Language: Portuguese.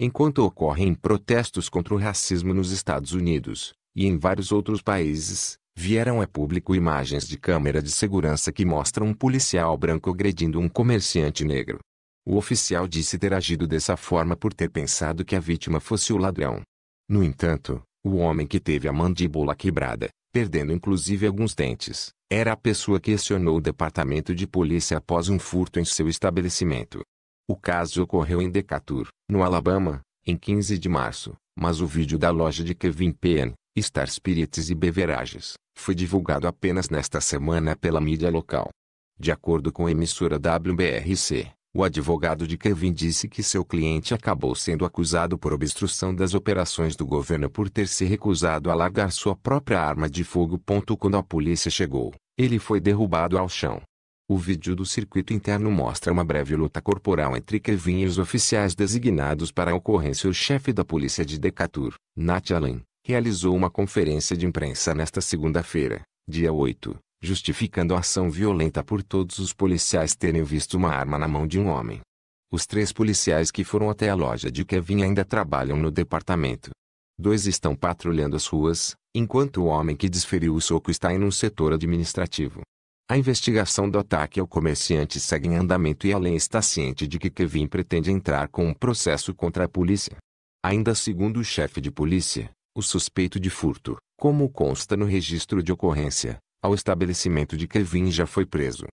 Enquanto ocorrem protestos contra o racismo nos Estados Unidos e em vários outros países, vieram a público imagens de câmera de segurança que mostram um policial branco agredindo um comerciante negro. O oficial disse ter agido dessa forma por ter pensado que a vítima fosse o ladrão. No entanto, o homem que teve a mandíbula quebrada, perdendo inclusive alguns dentes, era a pessoa que acionou o departamento de polícia após um furto em seu estabelecimento. O caso ocorreu em Decatur, no Alabama, em 15 de março, mas o vídeo da loja de Kevin Payne, Star Spirits e Beverages, foi divulgado apenas nesta semana pela mídia local. De acordo com a emissora WBRC, o advogado de Kevin disse que seu cliente acabou sendo acusado por obstrução das operações do governo por ter se recusado a largar sua própria arma de fogo. Quando a polícia chegou, ele foi derrubado ao chão. O vídeo do circuito interno mostra uma breve luta corporal entre Kevin e os oficiais designados para a ocorrência. O chefe da polícia de Decatur, Nat Allen, realizou uma conferência de imprensa nesta segunda-feira, dia 8, justificando a ação violenta por todos os policiais terem visto uma arma na mão de um homem. Os três policiais que foram até a loja de Kevin ainda trabalham no departamento. Dois estão patrulhando as ruas, enquanto o homem que desferiu o soco está em um setor administrativo. A investigação do ataque ao comerciante segue em andamento e Allen está ciente de que Kevin pretende entrar com um processo contra a polícia. Ainda segundo o chefe de polícia, o suspeito de furto, como consta no registro de ocorrência, ao estabelecimento de Kevin já foi preso.